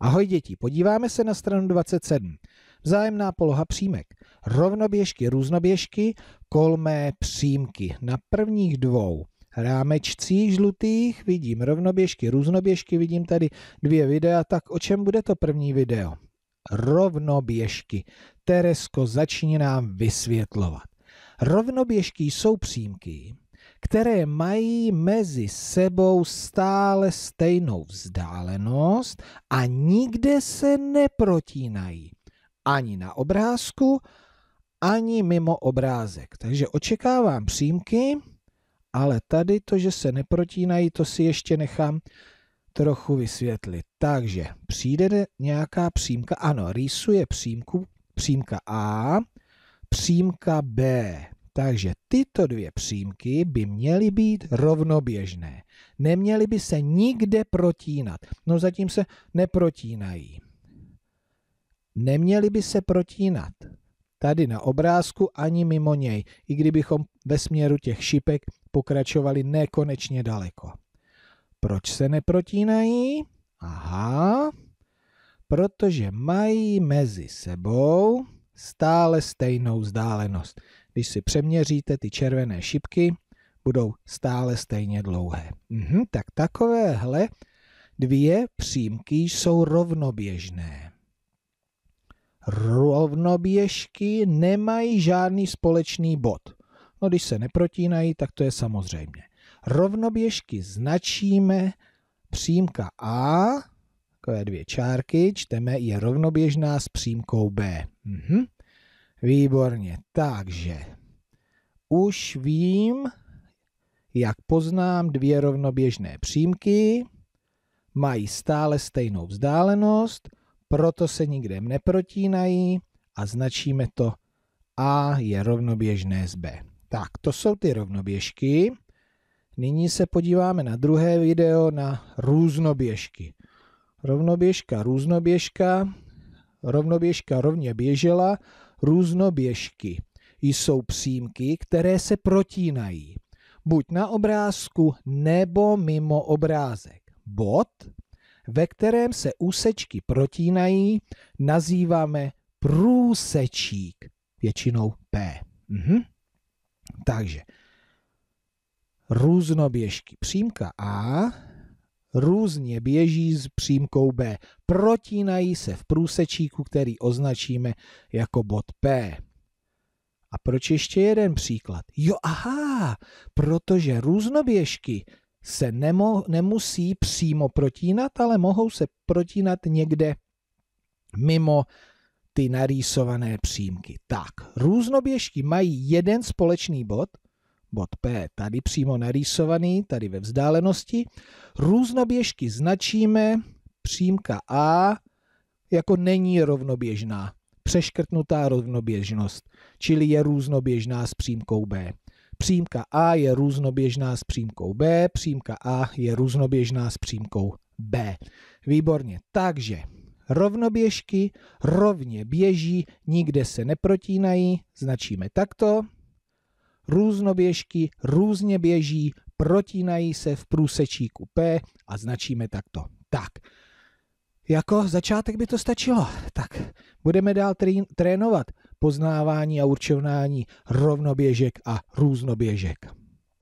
Ahoj děti, podíváme se na stranu 27. Vzájemná poloha přímek. Rovnoběžky, různoběžky, kolmé přímky. Na prvních dvou rámečcích žlutých vidím rovnoběžky, různoběžky, vidím tady dvě videa, tak o čem bude to první video? Rovnoběžky. Teresko začni nám vysvětlovat. Rovnoběžky jsou přímky, které mají mezi sebou stále stejnou vzdálenost a nikde se neprotínají. Ani na obrázku, ani mimo obrázek. Takže očekávám přímky, ale tady to, že se neprotínají, to si ještě nechám trochu vysvětlit. Takže přijde nějaká přímka, ano, rýsuje přímku, přímka A, přímka B. Takže tyto dvě přímky by měly být rovnoběžné. Neměly by se nikde protínat. No zatím se neprotínají. Neměly by se protínat. Tady na obrázku ani mimo něj, i kdybychom ve směru těch šipek pokračovali nekonečně daleko. Proč se neprotínají? Aha, protože mají mezi sebou stále stejnou vzdálenost. Když si přeměříte ty červené šipky, budou stále stejně dlouhé. Mhm, tak takovéhle dvě přímky jsou rovnoběžné. Rovnoběžky nemají žádný společný bod. No když se neprotínají, tak to je samozřejmě. Rovnoběžky značíme přímka A, takové dvě čárky, čteme, je rovnoběžná s přímkou B. Mhm. Výborně, takže už vím, jak poznám dvě rovnoběžné přímky, mají stále stejnou vzdálenost, proto se nikde neprotínají a značíme to A je rovnoběžné s B. Tak, to jsou ty rovnoběžky. Nyní se podíváme na druhé video na různoběžky. Rovnoběžka, různoběžka, rovnoběžka rovně běžela různoběžky jsou přímky, které se protínají, buď na obrázku nebo mimo obrázek. Bod, ve kterém se úsečky protínají, nazýváme průsečík, většinou P. Mhm. Takže různoběžky. Přímka A různě běží s přímkou B. Protínají se v průsečíku, který označíme jako bod P. A proč ještě jeden příklad? Jo, aha, protože různoběžky se nemo, nemusí přímo protínat, ale mohou se protínat někde mimo ty narýsované přímky. Tak, různoběžky mají jeden společný bod – bod P tady přímo narýsovaný, tady ve vzdálenosti. Různoběžky značíme, přímka A jako není rovnoběžná, přeškrtnutá rovnoběžnost, čili je různoběžná s přímkou B. Přímka A je různoběžná s přímkou B, přímka A je různoběžná s přímkou B. Výborně, takže rovnoběžky rovně běží, nikde se neprotínají, značíme takto, různoběžky různě běží, protínají se v průsečíku P a značíme takto. Tak, jako začátek by to stačilo. Tak, budeme dál trénovat poznávání a určování rovnoběžek a různoběžek.